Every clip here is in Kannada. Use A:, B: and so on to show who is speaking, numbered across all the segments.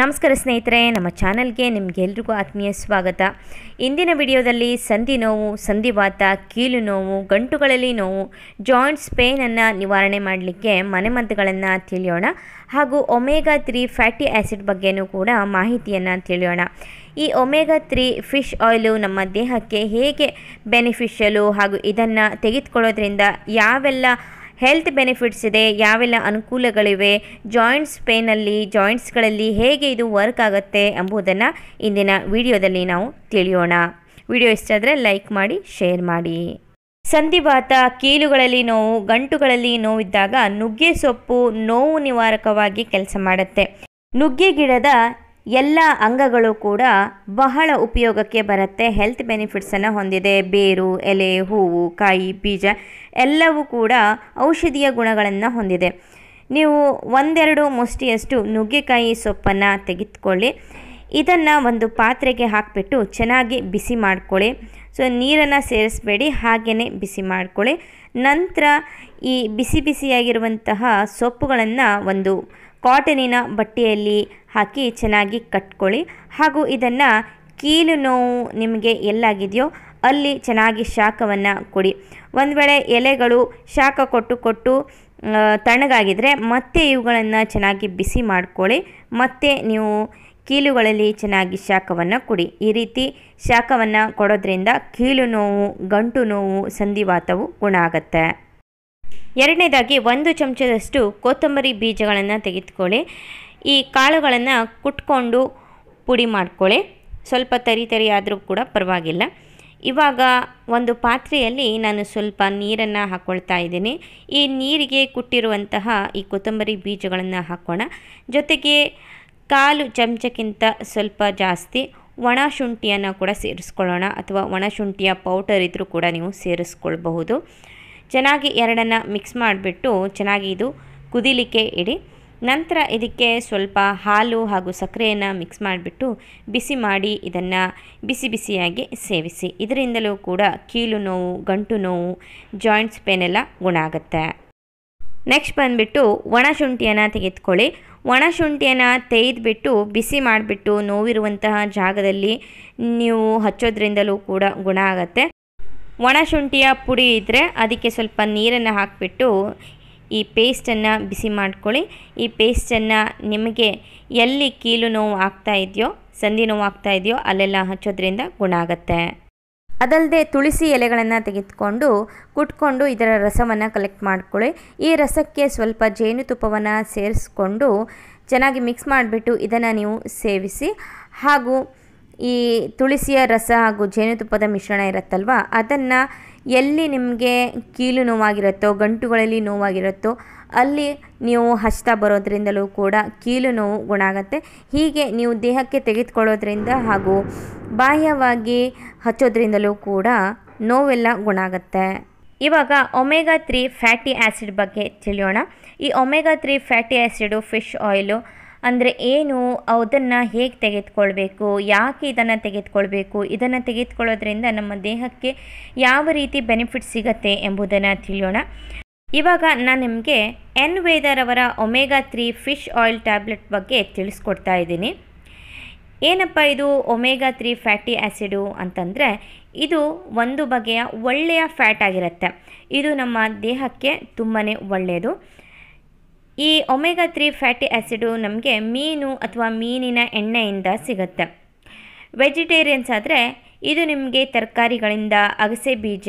A: ನಮಸ್ಕಾರ ಸ್ನೇಹಿತರೆ ನಮ್ಮ ಚಾನಲ್ಗೆ ನಿಮಗೆಲ್ರಿಗೂ ಆತ್ಮೀಯ ಸ್ವಾಗತ ಇಂದಿನ ವಿಡಿಯೋದಲ್ಲಿ ಸಂಧಿ ನೋವು ಸಂಧಿವಾತ ಕೀಲು ನೋವು ಗಂಟುಗಳಲ್ಲಿ ನೋವು ಜಾಯಿಂಟ್ಸ್ ಪೇನನ್ನು ನಿವಾರಣೆ ಮಾಡಲಿಕ್ಕೆ ಮನೆಮದ್ದುಗಳನ್ನು ತಿಳಿಯೋಣ ಹಾಗೂ ಒಮೇಗಾ ತ್ರೀ ಫ್ಯಾಟಿ ಆ್ಯಸಿಡ್ ಬಗ್ಗೆನೂ ಕೂಡ ಮಾಹಿತಿಯನ್ನು ತಿಳಿಯೋಣ ಈ ಒಮೇಗಾ ತ್ರೀ ಫಿಶ್ ಆಯಿಲು ನಮ್ಮ ದೇಹಕ್ಕೆ ಹೇಗೆ ಬೆನಿಫಿಷಲು ಹಾಗೂ ಇದನ್ನು ತೆಗೆದುಕೊಳ್ಳೋದ್ರಿಂದ ಯಾವೆಲ್ಲ ಹೆಲ್ತ್ ಬೆನಿಫಿಟ್ಸ್ ಇದೆ ಯಾವೆಲ್ಲ ಅನುಕೂಲಗಳಿವೆ ಜಾಯಿಂಟ್ಸ್ ಪೇನಲ್ಲಿ ಜಾಯಿಂಟ್ಸ್ಗಳಲ್ಲಿ ಹೇಗೆ ಇದು ವರ್ಕ್ ಆಗುತ್ತೆ ಎಂಬುದನ್ನು ಇಂದಿನ ವಿಡಿಯೋದಲ್ಲಿ ನಾವು ತಿಳಿಯೋಣ ವಿಡಿಯೋ ಇಷ್ಟ ಆದರೆ ಲೈಕ್ ಮಾಡಿ ಶೇರ್ ಮಾಡಿ ಸಂಧಿವಾತ ಕೀಲುಗಳಲ್ಲಿ ನೋವು ಗಂಟುಗಳಲ್ಲಿ ನೋವಿದ್ದಾಗ ನುಗ್ಗೆ ಸೊಪ್ಪು ನೋವು ನಿವಾರಕವಾಗಿ ಕೆಲಸ ಮಾಡುತ್ತೆ ನುಗ್ಗೆ ಗಿಡದ ಎಲ್ಲ ಅಂಗಗಳು ಕೂಡ ಬಹಳ ಉಪಯೋಗಕ್ಕೆ ಬರುತ್ತೆ ಹೆಲ್ತ್ ಬೆನಿಫಿಟ್ಸನ್ನು ಹೊಂದಿದೆ ಬೇರು ಎಲೆ ಹೂವು ಕಾಯಿ ಬೀಜ ಎಲ್ಲವೂ ಕೂಡ ಔಷಧೀಯ ಗುಣಗಳನ್ನು ಹೊಂದಿದೆ ನೀವು ಒಂದೆರಡು ಮುಷ್ಟಿಯಷ್ಟು ನುಗ್ಗೆಕಾಯಿ ಸೊಪ್ಪನ್ನು ತೆಗೆದುಕೊಳ್ಳಿ ಇದನ್ನು ಒಂದು ಪಾತ್ರೆಗೆ ಹಾಕಿಬಿಟ್ಟು ಚೆನ್ನಾಗಿ ಬಿಸಿ ಮಾಡ್ಕೊಳ್ಳಿ ಸೊ ನೀರನ್ನು ಸೇರಿಸಬೇಡಿ ಹಾಗೆಯೇ ಬಿಸಿ ಮಾಡ್ಕೊಳ್ಳಿ ನಂತರ ಈ ಬಿಸಿ ಬಿಸಿಯಾಗಿರುವಂತಹ ಸೊಪ್ಪುಗಳನ್ನು ಒಂದು ಕಾಟನಿನ ಬಟ್ಟೆಯಲ್ಲಿ ಹಾಕಿ ಚೆನ್ನಾಗಿ ಕಟ್ಕೊಳ್ಳಿ ಹಾಗೂ ಇದನ್ನು ಕೀಲು ನೋವು ನಿಮಗೆ ಎಲ್ಲಾಗಿದೆಯೋ ಅಲ್ಲಿ ಚೆನ್ನಾಗಿ ಶಾಖವನ್ನು ಕೊಡಿ ಒಂದು ವೇಳೆ ಎಲೆಗಳು ಶಾಖ ಕೊಟ್ಟು ಕೊಟ್ಟು ತಣ್ಣಗಾಗಿದ್ದರೆ ಮತ್ತೆ ಇವುಗಳನ್ನು ಚೆನ್ನಾಗಿ ಬಿಸಿ ಮಾಡ್ಕೊಳ್ಳಿ ಮತ್ತೆ ನೀವು ಕೀಲುಗಳಲ್ಲಿ ಚೆನ್ನಾಗಿ ಶಾಖವನ್ನು ಕೊಡಿ ಈ ರೀತಿ ಶಾಖವನ್ನು ಕೊಡೋದ್ರಿಂದ ಕೀಲು ನೋವು ಗಂಟು ನೋವು ಸಂಧಿವಾತವು ಗುಣ ಆಗುತ್ತೆ ಎರಡನೇದಾಗಿ ಒಂದು ಚಮಚದಷ್ಟು ಕೊತ್ತಂಬರಿ ಬೀಜಗಳನ್ನು ತೆಗೆದುಕೊಳ್ಳಿ ಈ ಕಾಳುಗಳನ್ನು ಕುಟ್ಕೊಂಡು ಪುಡಿ ಮಾಡ್ಕೊಳ್ಳಿ ಸ್ವಲ್ಪ ತರಿ ತರಿ ಆದರೂ ಕೂಡ ಪರವಾಗಿಲ್ಲ ಇವಾಗ ಒಂದು ಪಾತ್ರೆಯಲ್ಲಿ ನಾನು ಸ್ವಲ್ಪ ನೀರನ್ನು ಹಾಕ್ಕೊಳ್ತಾ ಇದ್ದೀನಿ ಈ ನೀರಿಗೆ ಕುಟ್ಟಿರುವಂತಹ ಈ ಕೊತ್ತಂಬರಿ ಬೀಜಗಳನ್ನು ಹಾಕೋಣ ಜೊತೆಗೆ ಕಾಲು ಚಮಚಕ್ಕಿಂತ ಸ್ವಲ್ಪ ಜಾಸ್ತಿ ಒಣ ಶುಂಠಿಯನ್ನು ಕೂಡ ಸೇರಿಸ್ಕೊಳ್ಳೋಣ ಅಥವಾ ಒಣ ಶುಂಠಿಯ ಪೌಡರ್ ಇದ್ದರೂ ಕೂಡ ನೀವು ಸೇರಿಸ್ಕೊಳ್ಬಹುದು ಚೆನ್ನಾಗಿ ಎರಡನ್ನು ಮಿಕ್ಸ್ ಮಾಡಿಬಿಟ್ಟು ಚೆನ್ನಾಗಿ ಇದು ಕುದಿಲಿಕ್ಕೆ ಇಡಿ ನಂತರ ಇದಕ್ಕೆ ಸ್ವಲ್ಪ ಹಾಲು ಹಾಗೂ ಸಕ್ಕರೆಯನ್ನು ಮಿಕ್ಸ್ ಮಾಡಿಬಿಟ್ಟು ಬಿಸಿ ಮಾಡಿ ಇದನ್ನು ಬಿಸಿ ಬಿಸಿಯಾಗಿ ಸೇವಿಸಿ ಇದರಿಂದಲೂ ಕೂಡ ಕೀಲು ನೋವು ಗಂಟು ನೋವು ಜಾಯಿಂಟ್ಸ್ ಪೇನ್ ಎಲ್ಲ ಗುಣ ಆಗುತ್ತೆ ನೆಕ್ಸ್ಟ್ ಬಂದುಬಿಟ್ಟು ಒಣ ಶುಂಠಿಯನ್ನು ತೆಗೆದುಕೊಳ್ಳಿ ಒಣ ಶುಂಠಿಯನ್ನು ತೆಗೆದುಬಿಟ್ಟು ಬಿಸಿ ಮಾಡಿಬಿಟ್ಟು ನೋವಿರುವಂತಹ ಜಾಗದಲ್ಲಿ ನೀವು ಹಚ್ಚೋದ್ರಿಂದಲೂ ಕೂಡ ಗುಣ ಆಗುತ್ತೆ ಒಣ ಶುಂಠಿಯ ಪುಡಿ ಇದ್ದರೆ ಅದಕ್ಕೆ ಸ್ವಲ್ಪ ನೀರನ್ನು ಹಾಕಿಬಿಟ್ಟು ಈ ಪೇಸ್ಟನ್ನು ಬಿಸಿ ಮಾಡ್ಕೊಳ್ಳಿ ಈ ಪೇಸ್ಟನ್ನು ನಿಮಗೆ ಎಲ್ಲಿ ಕೀಲು ನೋವು ಆಗ್ತಾ ಇದೆಯೋ ಸಂಧಿ ನೋವು ಆಗ್ತಾ ಇದೆಯೋ ಅಲ್ಲೆಲ್ಲ ಹಚ್ಚೋದ್ರಿಂದ ಗುಣ ಆಗುತ್ತೆ ಅದಲ್ಲದೆ ತುಳಸಿ ಎಲೆಗಳನ್ನು ತೆಗೆದುಕೊಂಡು ಕುಟ್ಕೊಂಡು ಇದರ ರಸವನ್ನು ಕಲೆಕ್ಟ್ ಮಾಡ್ಕೊಳ್ಳಿ ಈ ರಸಕ್ಕೆ ಸ್ವಲ್ಪ ಜೇನುತುಪ್ಪವನ್ನು ಸೇರಿಸ್ಕೊಂಡು ಚೆನ್ನಾಗಿ ಮಿಕ್ಸ್ ಮಾಡಿಬಿಟ್ಟು ಇದನ್ನು ನೀವು ಸೇವಿಸಿ ಹಾಗೂ ಈ ತುಳಸಿಯ ರಸ ಹಾಗೂ ಜೇನುತುಪ್ಪದ ಮಿಶ್ರಣ ಇರುತ್ತಲ್ವ ಅದನ್ನು ಎಲ್ಲಿ ನಿಮಗೆ ಕೀಲು ನೋವಾಗಿರುತ್ತೋ ಗಂಟುಗಳಲ್ಲಿ ನೋವಾಗಿರುತ್ತೋ ಅಲ್ಲಿ ನೀವು ಹಚ್ತಾ ಬರೋದ್ರಿಂದಲೂ ಕೂಡ ಕೀಲು ನೋವು ಗುಣ ಆಗುತ್ತೆ ಹೀಗೆ ನೀವು ದೇಹಕ್ಕೆ ತೆಗೆದುಕೊಳ್ಳೋದ್ರಿಂದ ಹಾಗೂ ಬಾಹ್ಯವಾಗಿ ಹಚ್ಚೋದ್ರಿಂದಲೂ ಕೂಡ ನೋವೆಲ್ಲ ಗುಣ ಆಗುತ್ತೆ ಇವಾಗ ಒಮೆಗಾ ತ್ರೀ ಫ್ಯಾಟಿ ಆ್ಯಸಿಡ್ ಬಗ್ಗೆ ತಿಳಿಯೋಣ ಈ omega three fatty acid fish oil ಅಂದರೆ ಏನು ಅದನ್ನು ಹೇಗೆ ತೆಗೆದುಕೊಳ್ಬೇಕು ಯಾಕೆ ಇದನ್ನು ತೆಗೆದುಕೊಳ್ಬೇಕು ಇದನ್ನು ತೆಗೆದುಕೊಳ್ಳೋದ್ರಿಂದ ನಮ್ಮ ದೇಹಕ್ಕೆ ಯಾವ ರೀತಿ ಬೆನಿಫಿಟ್ ಸಿಗತ್ತೆ ಎಂಬುದನ್ನು ತಿಳಿಯೋಣ ಇವಾಗ ನಾನು ನಿಮಗೆ ಎನ್ ವೇದರ್ ಅವರ omega three fish oil tablet ಬಗ್ಗೆ ತಿಳಿಸ್ಕೊಡ್ತಾ ಇದ್ದೀನಿ ಏನಪ್ಪ ಇದು ಒಮೇಗಾ ತ್ರೀ ಫ್ಯಾಟಿ ಆ್ಯಸಿಡು ಅಂತಂದರೆ ಇದು ಒಂದು ಬಗೆಯ ಒಳ್ಳೆಯ ಫ್ಯಾಟ್ ಆಗಿರುತ್ತೆ ಇದು ನಮ್ಮ ದೇಹಕ್ಕೆ ತುಂಬಾ ಒಳ್ಳೆಯದು ಈ ಒಮೆಗಾ ತ್ರೀ ಫ್ಯಾಟಿ ಆ್ಯಸಿಡು ನಮಗೆ ಮೀನು ಅಥವಾ ಮೀನಿನ ಎಣ್ಣೆಯಿಂದ ಸಿಗುತ್ತೆ ವೆಜಿಟೇರಿಯನ್ಸ್ ಆದರೆ ಇದು ನಿಮಗೆ ತರಕಾರಿಗಳಿಂದ ಅಗಸೆ ಬೀಜ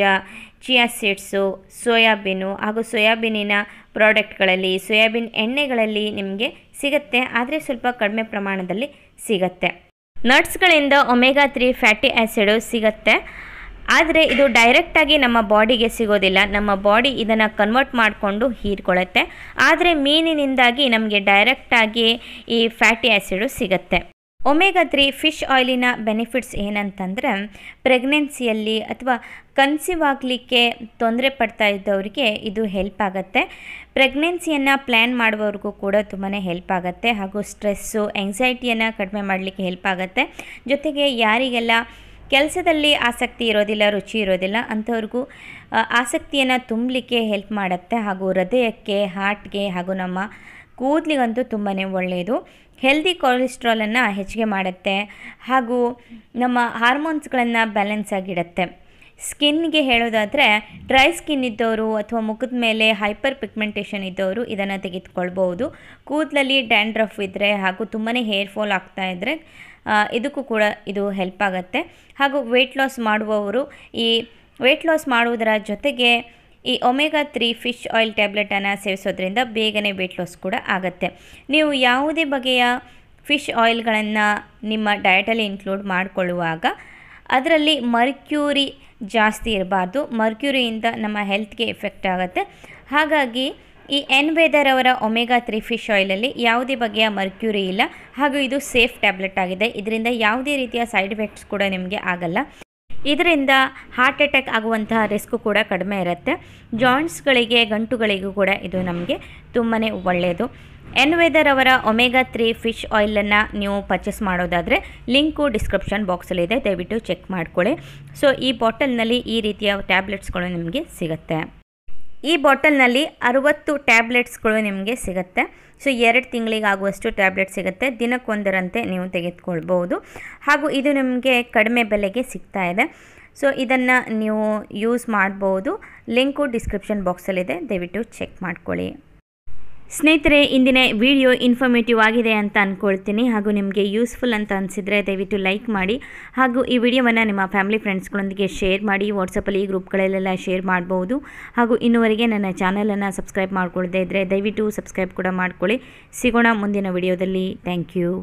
A: ಚಿಯಾ ಸೀಡ್ಸು ಸೋಯಾಬೀನು ಹಾಗೂ ಸೋಯಾಬೀನಿನ ಪ್ರಾಡಕ್ಟ್ಗಳಲ್ಲಿ ಸೋಯಾಬೀನ್ ಎಣ್ಣೆಗಳಲ್ಲಿ ನಿಮಗೆ ಸಿಗುತ್ತೆ ಆದರೆ ಸ್ವಲ್ಪ ಕಡಿಮೆ ಪ್ರಮಾಣದಲ್ಲಿ ಸಿಗುತ್ತೆ ನಟ್ಸ್ಗಳಿಂದ ಒಮೆಗಾ ತ್ರೀ ಫ್ಯಾಟಿ ಆ್ಯಸಿಡು ಸಿಗುತ್ತೆ ಆದರೆ ಇದು ಡೈರೆಕ್ಟಾಗಿ ನಮ್ಮ ಬಾಡಿಗೆ ಸಿಗೋದಿಲ್ಲ ನಮ್ಮ ಬಾಡಿ ಇದನ್ನು ಕನ್ವರ್ಟ್ ಮಾಡಿಕೊಂಡು ಹೀರ್ಕೊಳ್ಳುತ್ತೆ ಆದರೆ ಮೀನಿನಿಂದಾಗಿ ನಮಗೆ ಡೈರೆಕ್ಟಾಗಿ ಈ ಫ್ಯಾಟಿ ಆ್ಯಸಿಡು ಸಿಗುತ್ತೆ ಒಮೆಗಾ ತ್ರೀ ಫಿಶ್ ಆಯಿಲಿನ ಬೆನಿಫಿಟ್ಸ್ ಏನಂತಂದರೆ ಪ್ರೆಗ್ನೆನ್ಸಿಯಲ್ಲಿ ಅಥವಾ ಕನ್ಸಿವ್ ಆಗಲಿಕ್ಕೆ ತೊಂದರೆ ಪಡ್ತಾ ಇದ್ದವರಿಗೆ ಇದು ಹೆಲ್ಪ್ ಆಗುತ್ತೆ ಪ್ರೆಗ್ನೆನ್ಸಿಯನ್ನು ಪ್ಲ್ಯಾನ್ ಮಾಡುವವ್ರಿಗೂ ಕೂಡ ತುಂಬಾ ಹೆಲ್ಪ್ ಆಗುತ್ತೆ ಹಾಗೂ ಸ್ಟ್ರೆಸ್ಸು ಎಂಗ್ಸೈಟಿಯನ್ನು ಕಡಿಮೆ ಮಾಡಲಿಕ್ಕೆ ಹೆಲ್ಪ್ ಆಗುತ್ತೆ ಜೊತೆಗೆ ಯಾರಿಗೆಲ್ಲ ಕೆಲಸದಲ್ಲಿ ಆಸಕ್ತಿ ಇರೋದಿಲ್ಲ ರುಚಿ ಇರೋದಿಲ್ಲ ಅಂಥವ್ರಿಗೂ ಆಸಕ್ತಿಯನ್ನು ತುಂಬಲಿಕ್ಕೆ ಹೆಲ್ಪ್ ಮಾಡುತ್ತೆ ಹಾಗೂ ಹೃದಯಕ್ಕೆ ಹಾರ್ಟ್ಗೆ ಹಾಗೂ ನಮ್ಮ ಕೂದಲಿಗಂತೂ ತುಂಬಾ ಒಳ್ಳೆಯದು ಹೆಲ್ದಿ ಕೊಲೆಸ್ಟ್ರಾಲನ್ನು ಹೆಚ್ಚಿಗೆ ಮಾಡುತ್ತೆ ಹಾಗೂ ನಮ್ಮ ಹಾರ್ಮೋನ್ಸ್ಗಳನ್ನು ಬ್ಯಾಲೆನ್ಸ್ ಆಗಿಡುತ್ತೆ ಸ್ಕಿನ್ಗೆ ಹೇಳೋದಾದರೆ ಡ್ರೈ ಸ್ಕಿನ್ ಇದ್ದವರು ಅಥವಾ ಮುಖದ ಮೇಲೆ ಹೈಪರ್ ಪಿಗ್ಮೆಂಟೇಷನ್ ಇದ್ದವರು ಇದನ್ನು ತೆಗೆದುಕೊಳ್ಬೋದು ಕೂದಲಲ್ಲಿ ಡ್ಯಾಂಡ್ರಫ್ ಇದ್ದರೆ ಹಾಗೂ ತುಂಬಾ ಹೇರ್ ಫಾಲ್ ಆಗ್ತಾ ಇದಕ್ಕೂ ಕೂಡ ಇದು ಹೆಲ್ಪ್ ಆಗುತ್ತೆ ಹಾಗೂ ವೆಯ್ಟ್ ಲಾಸ್ ಮಾಡುವವರು ಈ ವೆಯ್ಟ್ ಲಾಸ್ ಮಾಡುವುದರ ಜೊತೆಗೆ ಈ ಒಮೆಗಾ ತ್ರೀ ಫಿಶ್ ಆಯಿಲ್ ಟ್ಯಾಬ್ಲೆಟನ್ನು ಸೇವಿಸೋದ್ರಿಂದ ಬೇಗನೆ ವೆಯ್ಟ್ ಲಾಸ್ ಕೂಡ ಆಗುತ್ತೆ ನೀವು ಯಾವುದೇ ಬಗೆಯ ಫಿಶ್ ಆಯಿಲ್ಗಳನ್ನು ನಿಮ್ಮ ಡಯಟಲ್ಲಿ ಇನ್ಕ್ಲೂಡ್ ಮಾಡಿಕೊಳ್ಳುವಾಗ ಅದರಲ್ಲಿ ಮರ್ಕ್ಯೂರಿ ಜಾಸ್ತಿ ಇರಬಾರ್ದು ಮರ್ಕ್ಯೂರಿಯಿಂದ ನಮ್ಮ ಹೆಲ್ತ್ಗೆ ಎಫೆಕ್ಟ್ ಆಗುತ್ತೆ ಹಾಗಾಗಿ ಈ ಎನ್ ವೇದರ್ ಅವರ ಒಮೆಗಾ ತ್ರೀ ಫಿಶ್ ಆಯಿಲಲ್ಲಿ ಯಾವುದೇ ಬಗೆಯ ಮರ್ಕ್ಯೂರಿ ಇಲ್ಲ ಹಾಗೂ ಇದು ಸೇಫ್ ಟ್ಯಾಬ್ಲೆಟ್ ಆಗಿದೆ ಇದರಿಂದ ಯಾವುದೇ ರೀತಿಯ ಸೈಡ್ ಎಫೆಕ್ಟ್ಸ್ ಕೂಡ ನಿಮಗೆ ಆಗಲ್ಲ ಇದರಿಂದ ಹಾರ್ಟ್ ಅಟ್ಯಾಕ್ ಆಗುವಂತಹ ರಿಸ್ಕು ಕೂಡ ಕಡಿಮೆ ಇರುತ್ತೆ ಜಾಯಿಂಟ್ಸ್ಗಳಿಗೆ ಗಂಟುಗಳಿಗೂ ಕೂಡ ಇದು ನಮಗೆ ತುಂಬಾ ಒಳ್ಳೆಯದು ಎನ್ ವೇದರ್ ಅವರ ಒಮೆಗಾ ತ್ರೀ ಫಿಶ್ ಆಯಿಲನ್ನು ನೀವು ಪರ್ಚೇಸ್ ಮಾಡೋದಾದರೆ ಲಿಂಕು ಡಿಸ್ಕ್ರಿಪ್ಷನ್ ಬಾಕ್ಸಲ್ಲಿದೆ ದಯವಿಟ್ಟು ಚೆಕ್ ಮಾಡ್ಕೊಳ್ಳಿ ಸೊ ಈ ಬಾಟಲ್ನಲ್ಲಿ ಈ ರೀತಿಯ ಟ್ಯಾಬ್ಲೆಟ್ಸ್ಗಳು ನಿಮಗೆ ಸಿಗುತ್ತೆ ಈ ಬಾಟಲ್ನಲ್ಲಿ ಅರುವತ್ತು ಟ್ಯಾಬ್ಲೆಟ್ಸ್ಗಳು ನಿಮಗೆ ಸಿಗುತ್ತೆ ಸೊ ಎರಡು ತಿಂಗಳಿಗಾಗುವಷ್ಟು ಟ್ಯಾಬ್ಲೆಟ್ ಸಿಗುತ್ತೆ ದಿನಕ್ಕೊಂದರಂತೆ ನೀವು ತೆಗೆದುಕೊಳ್ಬೋದು ಹಾಗೂ ಇದು ನಿಮಗೆ ಕಡಿಮೆ ಬೆಲೆಗೆ ಸಿಗ್ತಾ ಇದೆ ಸೊ ಇದನ್ನು ನೀವು ಯೂಸ್ ಮಾಡ್ಬೋದು ಲಿಂಕು ಡಿಸ್ಕ್ರಿಪ್ಷನ್ ಬಾಕ್ಸಲ್ಲಿದೆ ದಯವಿಟ್ಟು ಚೆಕ್ ಮಾಡ್ಕೊಳ್ಳಿ ಸ್ನೇಹಿತರೆ ಇಂದಿನ ವಿಡಿಯೋ ಇನ್ಫಾರ್ಮೇಟಿವ್ ಆಗಿದೆ ಅಂತ ಅಂದ್ಕೊಳ್ತೀನಿ ಹಾಗೂ ನಿಮಗೆ ಯೂಸ್ಫುಲ್ ಅಂತ ಅನಿಸಿದರೆ ದಯವಿಟ್ಟು ಲೈಕ್ ಮಾಡಿ ಹಾಗೂ ಈ ವಿಡಿಯೋವನ್ನು ನಿಮ್ಮ ಫ್ಯಾಮಿಲಿ ಫ್ರೆಂಡ್ಸ್ಗಳೊಂದಿಗೆ ಶೇರ್ ಮಾಡಿ ವಾಟ್ಸಪ್ಪಲ್ಲಿ ಈ ಗ್ರೂಪ್ಗಳಲ್ಲೆಲ್ಲ ಶೇರ್ ಮಾಡ್ಬೋದು ಹಾಗೂ ಇನ್ನುವರೆಗೆ ನನ್ನ ಚಾನಲನ್ನು ಸಬ್ಸ್ಕ್ರೈಬ್ ಮಾಡಿಕೊಳ್ಳದೇ ಇದ್ದರೆ ದಯವಿಟ್ಟು ಸಬ್ಸ್ಕ್ರೈಬ್ ಕೂಡ ಮಾಡಿಕೊಳ್ಳಿ ಸಿಗೋಣ ಮುಂದಿನ ವಿಡಿಯೋದಲ್ಲಿ ಥ್ಯಾಂಕ್ ಯು